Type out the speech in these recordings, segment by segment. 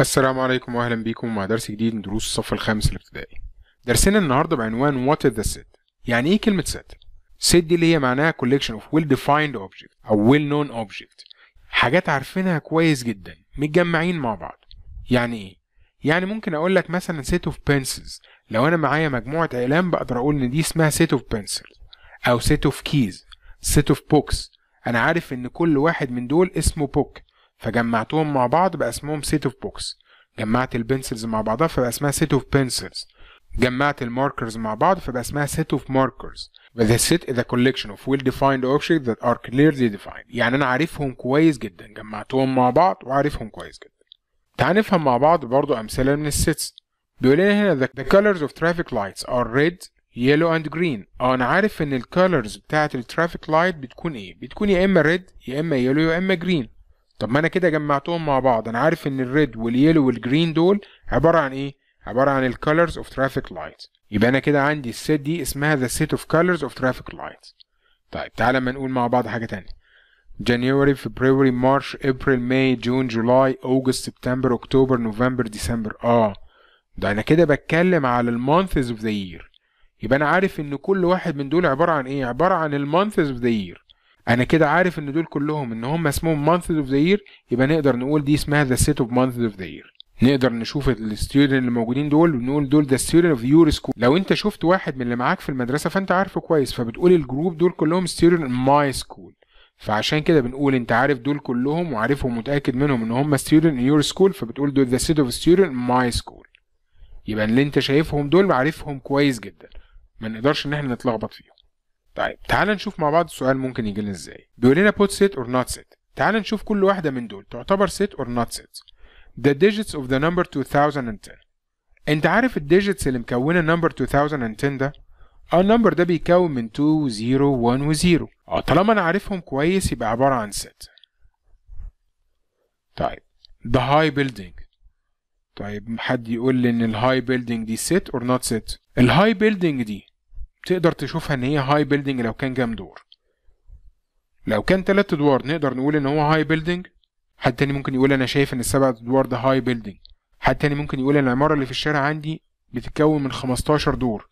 السلام عليكم واهلا بيكم مع درس جديد من دروس الصف الخامس الابتدائي درسنا النهارده بعنوان What is the set يعني ايه كلمه set set دي اللي هي معناها collection of well defined object او well known object حاجات عارفينها كويس جدا متجمعين مع بعض يعني ايه يعني ممكن اقول لك مثلا set of pencils لو انا معايا مجموعه اقلام بقدر اقول ان دي اسمها set of pencils او set of keys set of books انا عارف ان كل واحد من دول اسمه book فجمعتهم مع بعض بقى اسمهم سيت اوف بوكس جمعت البنسلز مع بعضها فبقى اسمها سيت اوف بنسلز جمعت الماركرز مع بعض فبقى اسمها set of markers the set is a collection of well defined objects that are clearly defined يعني انا عارفهم كويس جدا جمعتهم مع بعض وعارفهم كويس جدا تعال نفهم مع بعض برضو امثله من السيتس بيقول لنا هنا the colors of traffic lights are red yellow and green اه انا عارف ان الكالرز بتاعه الترافيك لايت بتكون ايه بتكون يا اما red يا اما yellow يا اما green. طب ما انا كده جمعتهم مع بعض انا عارف ان الريد واليلو والجرين دول عباره عن ايه عباره عن الكالرز اوف ترافيك لايتس يبقى انا كده عندي السيت دي اسمها ذا سيت اوف كالرز اوف ترافيك لايتس طيب تعالى اما نقول مع بعض حاجه تانية January, February, March, April, May, June, July, August, September, October, November, December اه ده انا كده بتكلم على months of the year. يبقى انا عارف ان كل واحد من دول عباره عن ايه عباره عن months of the year. انا كده عارف ان دول كلهم ان هم اسمهم مانث اوف ذا يير يبقى نقدر نقول دي اسمها ذا سيت اوف مانث اوف ذا يير نقدر نشوف الستودنت اللي موجودين دول ونقول دول ده ستودنت اوف يور سكول لو انت شفت واحد من اللي معاك في المدرسه فانت عارفه كويس فبتقول الجروب دول كلهم ستيودنت ماي سكول فعشان كده بنقول انت عارف دول كلهم وعارفهم ومتاكد منهم ان هم ستودنت ان يور سكول فبتقول دول ذا سيت اوف ستيودنت ماي سكول يبقى اللي انت شايفهم دول عارفهم كويس جدا ما نقدرش ان احنا نتلخبط فيهم طيب تعال نشوف مع بعض السؤال ممكن يجي لنا ازاي بيقول لنا put set or not set تعال نشوف كل واحدة من دول تعتبر set or not set the digits of the number 2010 انت عارف الديجيتس اللي مكونة number 2010 ده اه النمبر ده بيكون من 2 و 0 و 1 و 0 اه طالما انا عارفهم كويس يبقى عبارة عن set طيب the high building طيب حد يقول لي ان الهاي building دي set or not set الهاي building دي تقدر تشوفها ان هي هاي بيلدينج لو كان كام دور لو كان تلات ادوار نقدر نقول ان هو هاي بيلدينج حد تاني ممكن يقول انا شايف ان السبع ادوار ده هاي بيلدينج حد تاني ممكن يقول العماره اللي في الشارع عندي بتتكون من 15 دور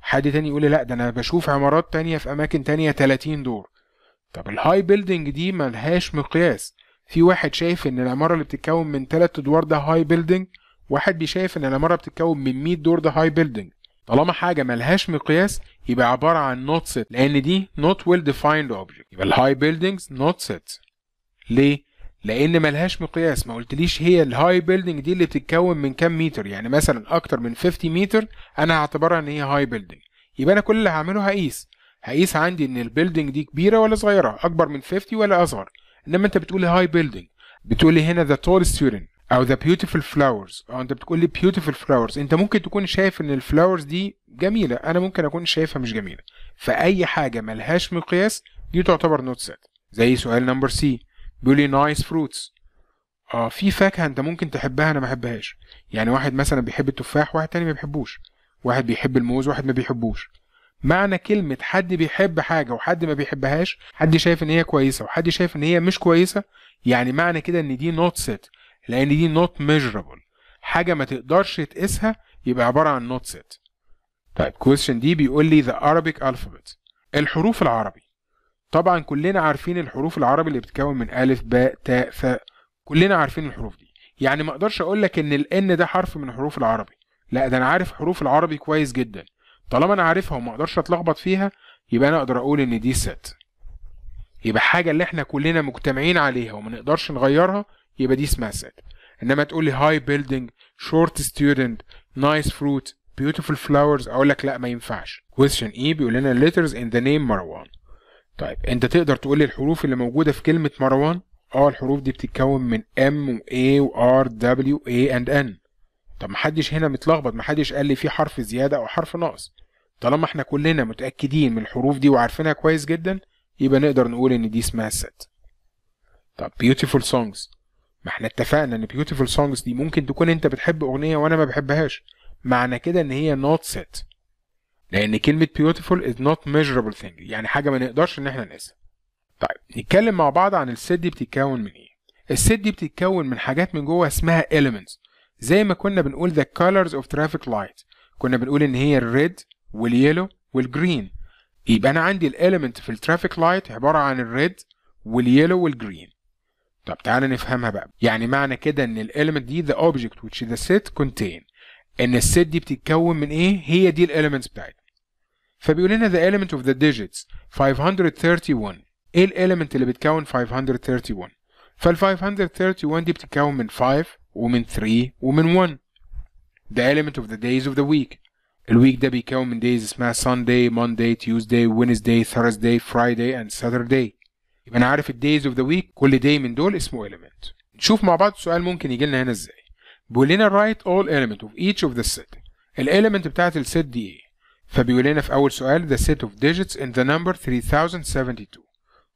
حد تاني يقول لا ده انا بشوف عمارات تانية في اماكن تانية 30 دور طب الهاي بيلدينج دي ملهاش مقياس في واحد شايف ان العماره اللي بتتكون من 3 ادوار ده هاي بيلدينج واحد بيشايف ان العماره بتتكون من 100 دور ده هاي بيلدينج طالما حاجه ملهاش مقياس يبقى عباره عن نوت سيت لان دي نوت ويل ديفايند اوبجكت يبقى الهاي بيلدينجز نوت سيت ليه لان ملهاش مقياس ما قلتليش هي الهاي بيلدينج دي اللي بتتكون من كام متر يعني مثلا اكتر من 50 متر انا هعتبرها ان هي هاي بيلدينج يبقى انا كل اللي هعمله هقيس هقيس عندي ان البيلدينج دي كبيره ولا صغيره اكبر من 50 ولا اصغر انما انت بتقولي هاي بيلدينج بتقولي هنا ذا تول ستودنت او ذا beautiful flowers او انت بتقول لي beautiful flowers انت ممكن تكون شايف ان الفلاورز دي جميله انا ممكن اكون شايفها مش جميله فاي حاجه ملهاش مقياس دي تعتبر نوت سيت زي سؤال نمبر سي بيقول لي نايس فروتس اه في فاكهه انت ممكن تحبها انا ما احبهاش يعني واحد مثلا بيحب التفاح واحد تاني ما بيحبوش واحد بيحب الموز واحد ما بيحبوش معنى كلمة حد بيحب حاجة وحد ما بيحبهاش حد شايف ان هي كويسة وحد شايف ان هي مش كويسة يعني معنى كده ان دي نوت سيت لان دي نوت ميجرابل حاجه ما تقدرش تقيسها يبقى عباره عن نوت سيت طيب كويستشن دي بيقول لي ذا Arabic الفابت الحروف العربي طبعا كلنا عارفين الحروف العربي اللي بتتكون من الف باء تاء فاء كلنا عارفين الحروف دي يعني ما اقدرش اقول لك ان الان ده حرف من حروف العربي لا ده انا عارف حروف العربي كويس جدا طالما انا عارفها وما اقدرش اتلخبط فيها يبقى انا اقدر اقول ان دي ست يبقى حاجه اللي احنا كلنا مجتمعين عليها وما نقدرش نغيرها يبقى دي اسمها سيت انما تقول لي هاي بيلدينج شورت ستودنت نايس فروت بيوتيفول فلاورز اقول لك لا ما ينفعش كويشن اي e بيقول لنا ليترز ان ذا نيم مروان طيب انت تقدر تقول لي الحروف اللي موجوده في كلمه مروان اه الحروف دي بتتكون من ام و A و ار دبليو اي اند ان طب محدش هنا متلخبط محدش قال لي في حرف زياده او حرف ناقص طالما احنا كلنا متاكدين من الحروف دي وعارفينها كويس جدا يبقى نقدر نقول ان دي اسمها الست طب beautiful songs ما احنا اتفقنا ان beautiful songs دي ممكن تكون انت بتحب اغنية وانا ما بحبهاش معنى كده ان هي not set لان كلمة beautiful is not measurable thing يعني حاجة ما نقدرش ان احنا نقيسها طيب نتكلم مع بعض عن الست دي بتتكون من ايه الست دي بتتكون من حاجات من جوه اسمها elements زي ما كنا بنقول the colors of traffic light كنا بنقول ان هي الريد واليلو والجرين يبقى انا عندي الاليمنت في الترافيك لايت عباره عن الريد واليلو والجرين طب تعالى نفهمها بقى يعني معنى كده ان الاليمنت دي ذا اوبجكت which ذا set contain ان السيت دي بتتكون من ايه هي دي الاليمنتس بتاعتها فبيقول لنا ذا element اوف ذا digits 531 ايه الاليمنت اللي بتكون 531 فال 531 دي بتتكون من 5 ومن 3 ومن 1 the element of the days of the week الويك ده بيكون من دايز اسمها Sunday, Monday, Tuesday, Wednesday, Thursday, Friday and Saturday يبقى انا عارف الدايز اوف ذا ويك كل داي من دول اسمه element نشوف مع بعض السؤال ممكن يجي لنا هنا ازاي بيقول لنا write all element of each of the set الاليمنت بتاعت الست دي ايه فبيقول لنا في اول سؤال the set of digits in the number 3072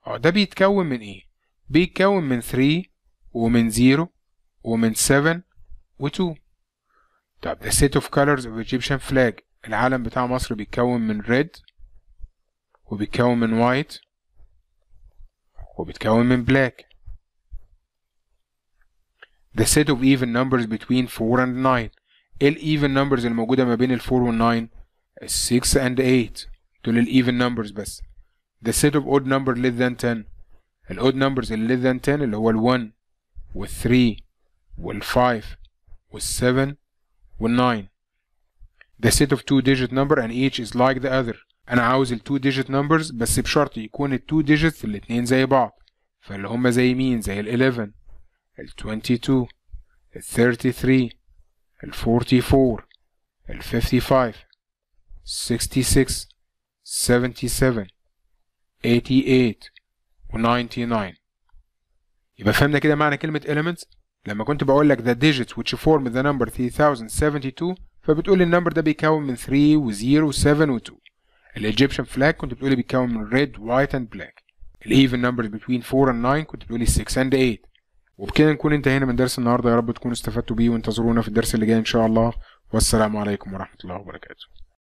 اه ده بيتكون من ايه بيتكون من 3 ومن 0 ومن 7 و2 طب the set of colors of Egyptian flag The العالم Will be بيتكون من red will be وبيتكون من white will be وبيتكون من black the set of even numbers between 4 and 9 ال even numbers الموجودة ما بين ال 4 وال 9 6 and 8 دول ال even numbers بس the set of odd numbers less than 10 ال odd numbers اللي less than 10 اللي هو ال 1 وال 3 وال 5 وال 7 وال9 The set of two digit number and each is like the other انا عاوز ال two digit numbers بس بشرط يكون ال two digits الاتنين زي بعض فاللي هما زي مين زي ال 11 ال 22 ال 33 ال 44 ال 55 66 77 88 و 99 يبقى فهمنا كده معنى كلمة elements لما كنت بقول لك the digits which form the number 3072 فبتقول النمبر ده بيتكون من 3 و0 و7 و2 الايجيبشن flag كنت بتقولي بيتكون من red white and black الايفن نمبرز between 4 and 9 كنت بتقولي 6 and 8 وبكده نكون انتهينا من درس النهارده يا رب تكونوا استفدتوا بيه وانتظرونا في الدرس اللي جاي ان شاء الله والسلام عليكم ورحمه الله وبركاته